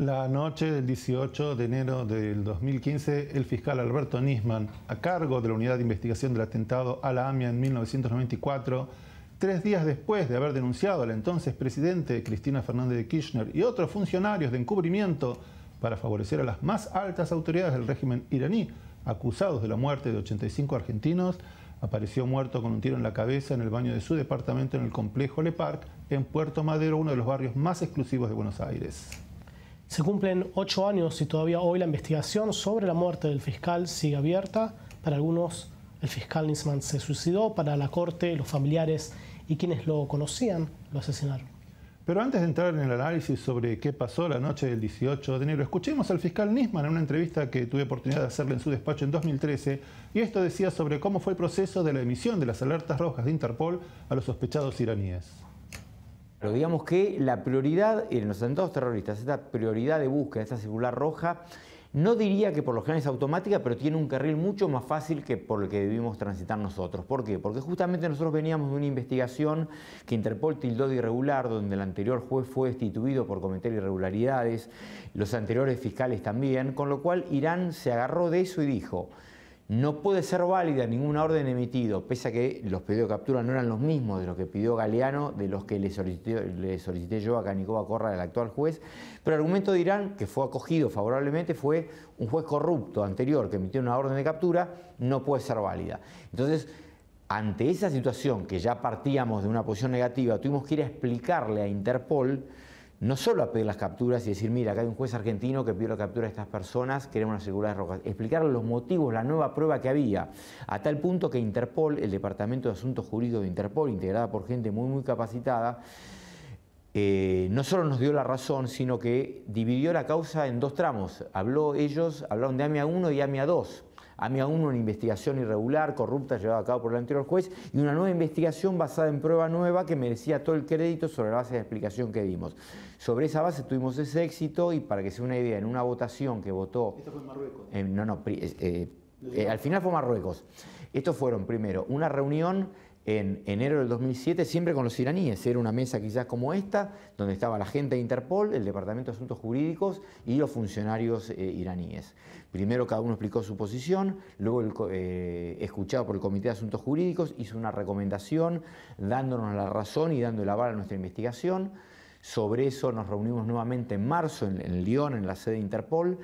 La noche del 18 de enero del 2015, el fiscal Alberto Nisman, a cargo de la unidad de investigación del atentado a la AMIA en 1994, tres días después de haber denunciado al entonces presidente Cristina Fernández de Kirchner y otros funcionarios de encubrimiento para favorecer a las más altas autoridades del régimen iraní, acusados de la muerte de 85 argentinos, apareció muerto con un tiro en la cabeza en el baño de su departamento en el complejo Le Parc, en Puerto Madero, uno de los barrios más exclusivos de Buenos Aires. Se cumplen ocho años y todavía hoy la investigación sobre la muerte del fiscal sigue abierta. Para algunos, el fiscal Nisman se suicidó, para la corte, los familiares y quienes lo conocían lo asesinaron. Pero antes de entrar en el análisis sobre qué pasó la noche del 18 de enero, escuchemos al fiscal Nisman en una entrevista que tuve oportunidad de hacerle en su despacho en 2013, y esto decía sobre cómo fue el proceso de la emisión de las alertas rojas de Interpol a los sospechados iraníes. Pero digamos que la prioridad en los atentados terroristas, esta prioridad de búsqueda, esta circular roja, no diría que por lo general es automática, pero tiene un carril mucho más fácil que por el que debimos transitar nosotros. ¿Por qué? Porque justamente nosotros veníamos de una investigación que Interpol tildó de irregular, donde el anterior juez fue destituido por cometer irregularidades, los anteriores fiscales también, con lo cual Irán se agarró de eso y dijo, no puede ser válida ninguna orden emitido, pese a que los pedidos de captura no eran los mismos de los que pidió Galeano, de los que le solicité, yo a Canicoba Corra, el actual juez, pero el argumento de Irán, que fue acogido favorablemente, fue un juez corrupto anterior que emitió una orden de captura, no puede ser válida. Entonces, ante esa situación, que ya partíamos de una posición negativa, tuvimos que ir a explicarle a Interpol no solo a pedir las capturas y decir, mira, acá hay un juez argentino que pidió la captura de estas personas, queremos una seguridad rojas, los motivos, la nueva prueba que había, a tal punto que Interpol, el Departamento de Asuntos Jurídicos de Interpol, integrada por gente muy, muy capacitada, eh, no solo nos dio la razón, sino que dividió la causa en dos tramos. Habló ellos, hablaron de AMIA 1 y AMIA 2, a mí aún una investigación irregular, corrupta, llevada a cabo por el anterior juez, y una nueva investigación basada en prueba nueva que merecía todo el crédito sobre la base de la explicación que dimos. Sobre esa base tuvimos ese éxito y para que se una idea, en una votación que votó... Esto fue en Marruecos. no, no, eh, eh, al final fue Marruecos. Estos fueron primero una reunión en enero del 2007, siempre con los iraníes. Era una mesa quizás como esta, donde estaba la gente de Interpol, el Departamento de Asuntos Jurídicos y los funcionarios eh, iraníes. Primero cada uno explicó su posición, luego eh, escuchado por el Comité de Asuntos Jurídicos hizo una recomendación dándonos la razón y dando el aval a nuestra investigación. Sobre eso nos reunimos nuevamente en marzo en, Lyon, en la sede de Interpol.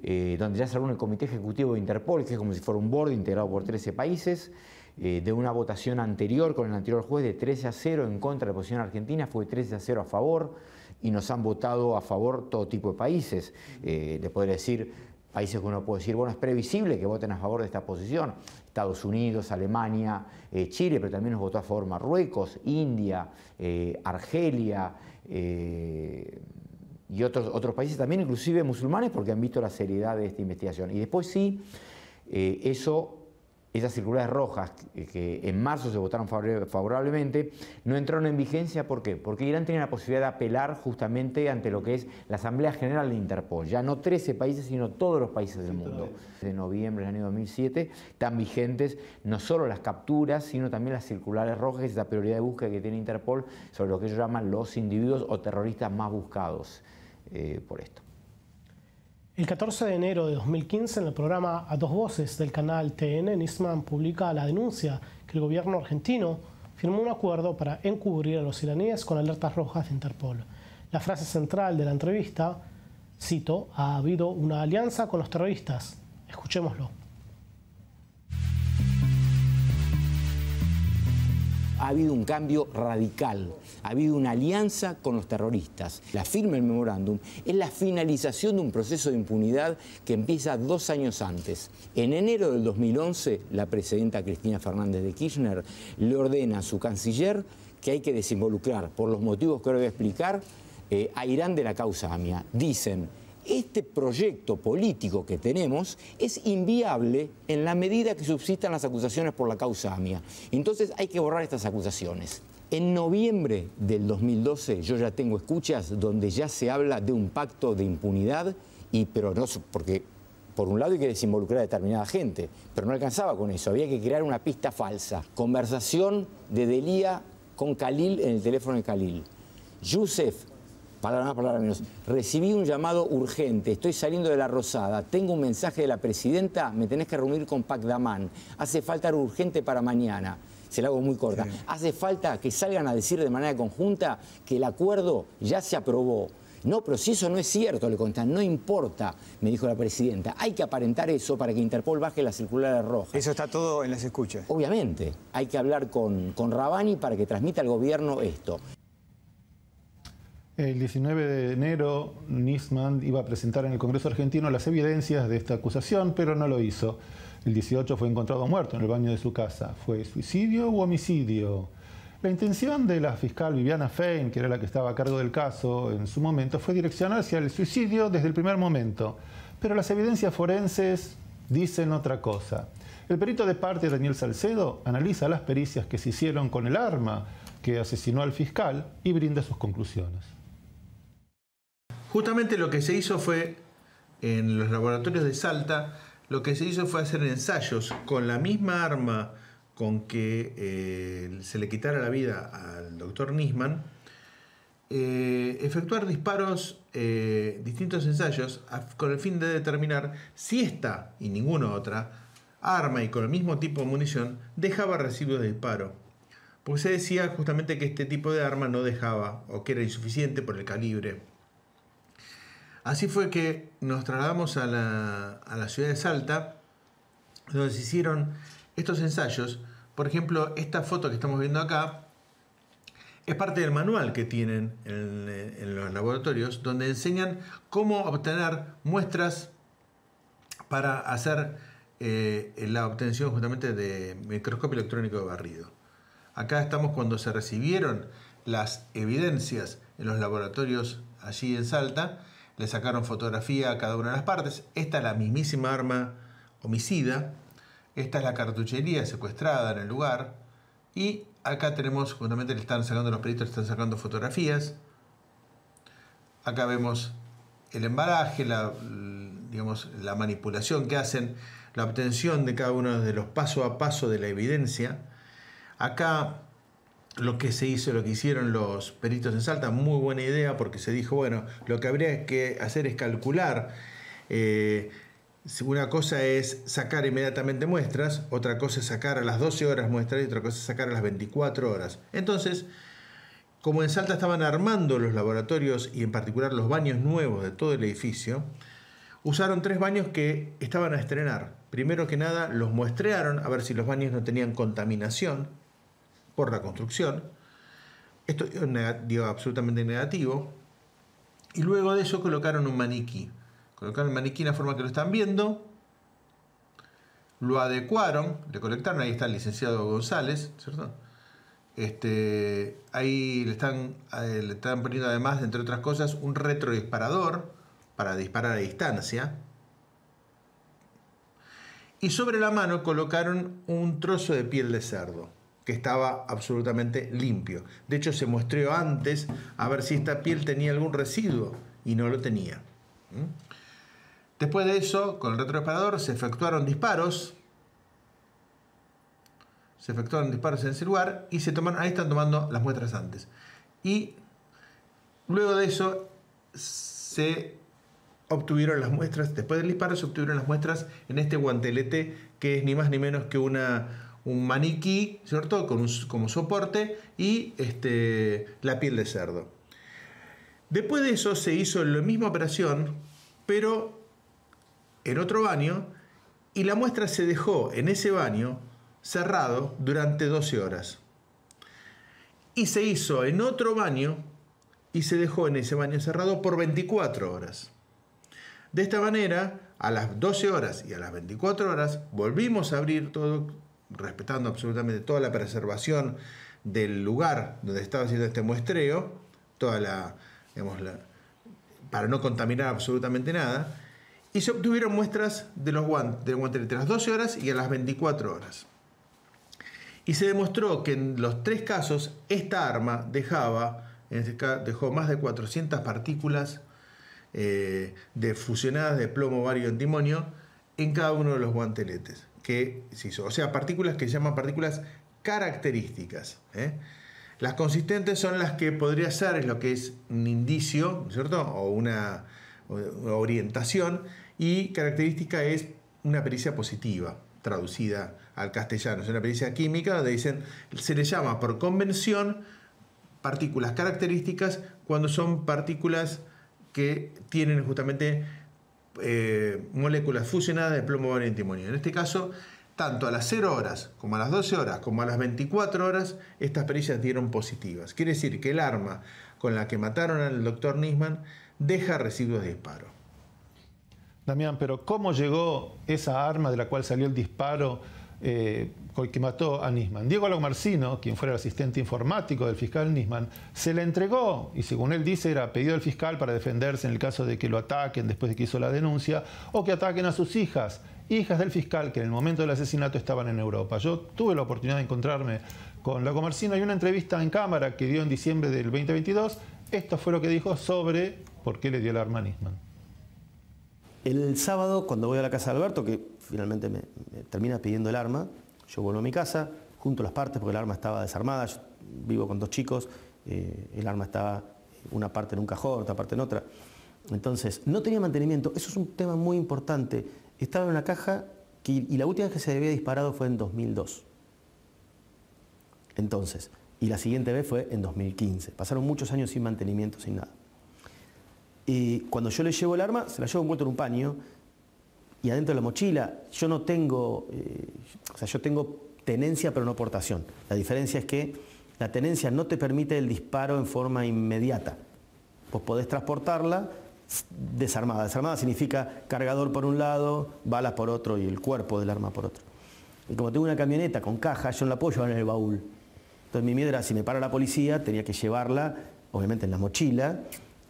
Eh, donde ya se reúne el Comité Ejecutivo de Interpol, que es como si fuera un board integrado por 13 países, eh, de una votación anterior con el anterior juez de 13 a 0 en contra de la posición argentina, fue 13 a 0 a favor y nos han votado a favor todo tipo de países. Eh, le podría decir, países que uno puede decir, bueno, es previsible que voten a favor de esta posición. Estados Unidos, Alemania, eh, Chile, pero también nos votó a favor Marruecos, India, Argelia y otros, otros países también, inclusive musulmanes, porque han visto la seriedad de esta investigación. Y después sí, eso esas circulares rojas que en marzo se votaron favorablemente, no entraron en vigencia. ¿Por qué? Porque Irán tenía la posibilidad de apelar justamente ante lo que es la Asamblea General de Interpol. Ya no 13 países, sino todos los países del mundo. De noviembre del año 2007 están vigentes no solo las capturas, sino también las circulares rojas, esa prioridad de búsqueda que tiene Interpol sobre lo que ellos llaman los individuos o terroristas más buscados eh, por esto. El 14 de enero de 2015, en el programa A Dos Voces del canal TN, Nisman publica la denuncia que el gobierno argentino firmó un acuerdo para encubrir a los iraníes con alertas rojas de Interpol. La frase central de la entrevista, cito, ha habido una alianza con los terroristas. Escuchémoslo. ha habido un cambio radical, ha habido una alianza con los terroristas. La firma del memorándum es la finalización de un proceso de impunidad que empieza dos años antes. En enero del 2011, la presidenta Cristina Fernández de Kirchner le ordena a su canciller que hay que desinvolucrar, por los motivos que ahora voy a explicar, eh, a Irán de la causa AMIA. Dicen este proyecto político que tenemos es inviable en la medida que subsistan las acusaciones por la causa AMIA. Entonces hay que borrar estas acusaciones. En noviembre del 2012 yo ya tengo escuchas donde ya se habla de un pacto de impunidad, y, pero no porque por un lado hay que desinvolucrar a determinada gente, pero no alcanzaba con eso, había que crear una pista falsa. Conversación de Delía con Khalil en el teléfono de Khalil. Youssef palabra más, palabra menos. Recibí un llamado urgente, estoy saliendo de la Rosada, tengo un mensaje de la presidenta, me tenés que reunir con Pac Daman, hace falta urgente para mañana. Se lo hago muy corta. Hace falta que salgan a decir de manera conjunta que el acuerdo ya se aprobó. No, pero si eso no es cierto, le contan, no importa, me dijo la presidenta. Hay que aparentar eso para que Interpol baje la circular roja. Eso está todo en las escuchas. Obviamente, hay que hablar con, con Rabani para que transmita al gobierno esto. El 19 de enero, Nisman iba a presentar en el Congreso argentino las evidencias de esta acusación, pero no lo hizo. El 18 fue encontrado muerto en el baño de su casa. ¿Fue suicidio u homicidio? La intención de la fiscal Viviana Fein, que era la que estaba a cargo del caso en su momento, fue direccionar hacia el suicidio desde el primer momento, pero las evidencias forenses dicen otra cosa. El perito de parte Daniel Salcedo analiza las pericias que se hicieron con el arma que asesinó al fiscal y brinda sus conclusiones. Justamente lo que se hizo fue, en los laboratorios de Salta, lo que se hizo fue hacer ensayos con la misma arma con que eh, se le quitara la vida al doctor Nisman, eh, efectuar disparos, eh, distintos ensayos, con el fin de determinar si esta y ninguna otra arma y con el mismo tipo de munición dejaba residuos de disparo. Porque se decía justamente que este tipo de arma no dejaba o que era insuficiente por el calibre. Así fue que nos trasladamos a la, ciudad de Salta, donde se hicieron estos ensayos. Por ejemplo, esta foto que estamos viendo acá es parte del manual que tienen en, los laboratorios, donde enseñan cómo obtener muestras para hacer eh, la obtención justamente de microscopio electrónico de barrido. Acá estamos cuando se recibieron las evidencias en los laboratorios allí en Salta le sacaron fotografía a cada una de las partes. Esta es la mismísima arma homicida. Esta es la cartuchería secuestrada en el lugar. Y acá tenemos, justamente le están sacando los peritos, le están sacando fotografías. Acá vemos el embalaje, la, digamos, la manipulación que hacen, la obtención de cada uno de los paso a paso de la evidencia. Acá lo que se hizo, lo que hicieron los peritos en Salta, muy buena idea porque se dijo, bueno, lo que habría que hacer es calcular. Eh, una cosa es sacar inmediatamente muestras, otra cosa es sacar a las 12 horas muestras y otra cosa es sacar a las 24 horas. Entonces, como en Salta estaban armando los laboratorios y en particular los baños nuevos de todo el edificio, usaron tres baños que estaban a estrenar. Primero que nada, los muestrearon a ver si los baños no tenían contaminación, por la construcción. Esto dio absolutamente negativo. Y luego de eso colocaron un maniquí. Colocaron el maniquí en la forma que lo están viendo. Lo adecuaron, le colectaron, ahí está el licenciado González, Este, ahí le están, eh, le están poniendo además, entre otras cosas, un retrodisparador para disparar a distancia. Y sobre la mano colocaron un trozo de piel de cerdo que estaba absolutamente limpio. De hecho, se muestreó antes a ver si esta piel tenía algún residuo y no lo tenía. ¿Mm? Después de eso, con el retroexparador se efectuaron disparos. Se efectuaron disparos en ese lugar y se tomaron, ahí están tomando las muestras antes. Y luego de eso se obtuvieron las muestras, después del disparo se obtuvieron las muestras en este guantelete que es ni más ni menos que una, un maniquí, ¿cierto? como soporte y este, la piel de cerdo. Después de eso se hizo la misma operación, pero en otro baño, y la muestra se dejó en ese baño cerrado durante 12 horas. Y se hizo en otro baño y se dejó en ese baño cerrado por 24 horas. De esta manera, a las 12 horas y a las 24 horas, volvimos a abrir todo, respetando absolutamente toda la preservación del lugar donde estaba haciendo este muestreo, toda la, para no contaminar absolutamente nada, y se obtuvieron muestras de los guantes, a las 12 horas y a las 24 horas. Y se demostró que en los tres casos esta arma dejaba, este dejó más de 400 partículas eh, de fusionadas de plomo, bario y antimonio en cada uno de los guanteletes que O sea, partículas que se llaman partículas características. ¿eh? Las consistentes son las que podría ser es lo que es un indicio, ¿cierto? O una, orientación. Y característica es una pericia positiva, traducida al castellano. Es una pericia química donde dicen, se le llama por convención partículas características cuando son partículas que tienen justamente eh, moléculas fusionadas de plomo, vario y antimonio. En este caso, tanto a las 0 horas, como a las 12 horas, como a las 24 horas, estas perillas dieron positivas. Quiere decir que el arma con la que mataron al doctor Nisman deja residuos de disparo. Damián, pero ¿cómo llegó esa arma de la cual salió el disparo eh, que mató a Nisman. Diego Lomarcino, quien fue el asistente informático del fiscal Nisman, se le entregó y según él dice era pedido del fiscal para defenderse en el caso de que lo ataquen después de que hizo la denuncia o que ataquen a sus hijas, hijas del fiscal que en el momento del asesinato estaban en Europa. Yo tuve la oportunidad de encontrarme con Lomarcino y una entrevista en cámara que dio en diciembre del 2022. Esto fue lo que dijo sobre por qué le dio el arma a Nisman. El sábado, cuando voy a la casa de Alberto, que finalmente me, termina pidiendo el arma, yo vuelvo a mi casa, junto las partes, porque el arma estaba desarmada, vivo con dos chicos, eh, el arma estaba una parte en un cajón, otra parte en otra. Entonces, no tenía mantenimiento, eso es un tema muy importante. Estaba en una caja y la última vez que se había disparado fue en 2002. Entonces, y la siguiente vez fue en 2015. Pasaron muchos años sin mantenimiento, sin nada. Y cuando yo le llevo el arma, se la llevo en un paño y adentro de la mochila. Yo no tengo, eh, o sea, yo tengo tenencia pero no portación. La diferencia es que la tenencia no te permite el disparo en forma inmediata. Vos podés transportarla desarmada. Desarmada significa cargador por un lado, balas por otro y el cuerpo del arma por otro. Y como tengo una camioneta con caja, yo no la puedo llevar en el baúl. Entonces mi miedo era si me para la policía, tenía que llevarla, obviamente en la mochila,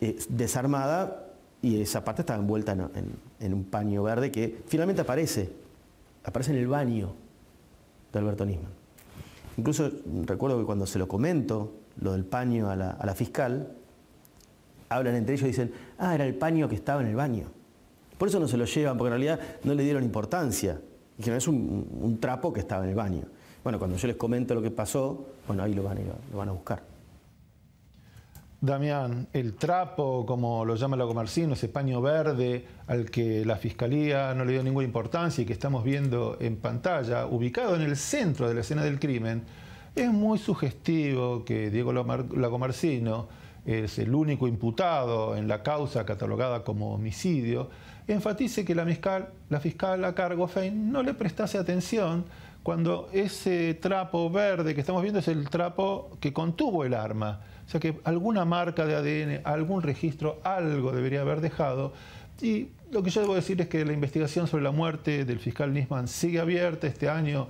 eh, desarmada y esa parte estaba envuelta en, un paño verde que finalmente aparece, aparece en el baño de Alberto Nisman. Incluso recuerdo que cuando se lo comento, lo del paño a la, fiscal, hablan entre ellos y dicen, ah, era el paño que estaba en el baño. Por eso no se lo llevan, porque en realidad no le dieron importancia. Dijeron, es un, trapo que estaba en el baño. Bueno, cuando yo les comento lo que pasó, bueno, ahí lo van a buscar. Damián, el trapo, como lo llama la ese paño verde al que la Fiscalía no le dio ninguna importancia y que estamos viendo en pantalla, ubicado en el centro de la escena del crimen, es muy sugestivo que Diego Lagomarcino es el único imputado en la causa catalogada como homicidio, enfatice que la la fiscal a cargo, Fein, no le prestase atención cuando ese trapo verde que estamos viendo es el trapo que contuvo el arma. O sea que alguna marca de ADN, algún registro, algo debería haber dejado. Y lo que yo debo decir es que la investigación sobre la muerte del fiscal Nisman sigue abierta este año.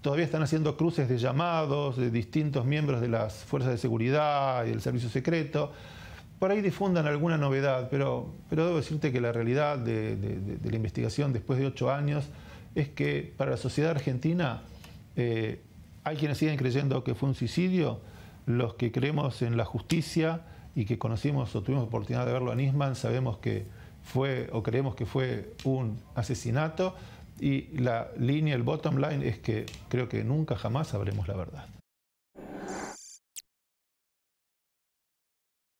todavía están haciendo cruces de llamados de distintos miembros de las fuerzas de seguridad y del servicio secreto. Por ahí difundan alguna novedad, pero, pero debo decirte que la realidad de, de la investigación después de ocho años es que para la sociedad argentina eh, hay quienes siguen creyendo que fue un suicidio, los que creemos en la justicia y que conocimos o tuvimos oportunidad de verlo a Nisman, sabemos que fue o creemos que fue un asesinato y la línea, el bottom line es que creo que nunca jamás sabremos la verdad.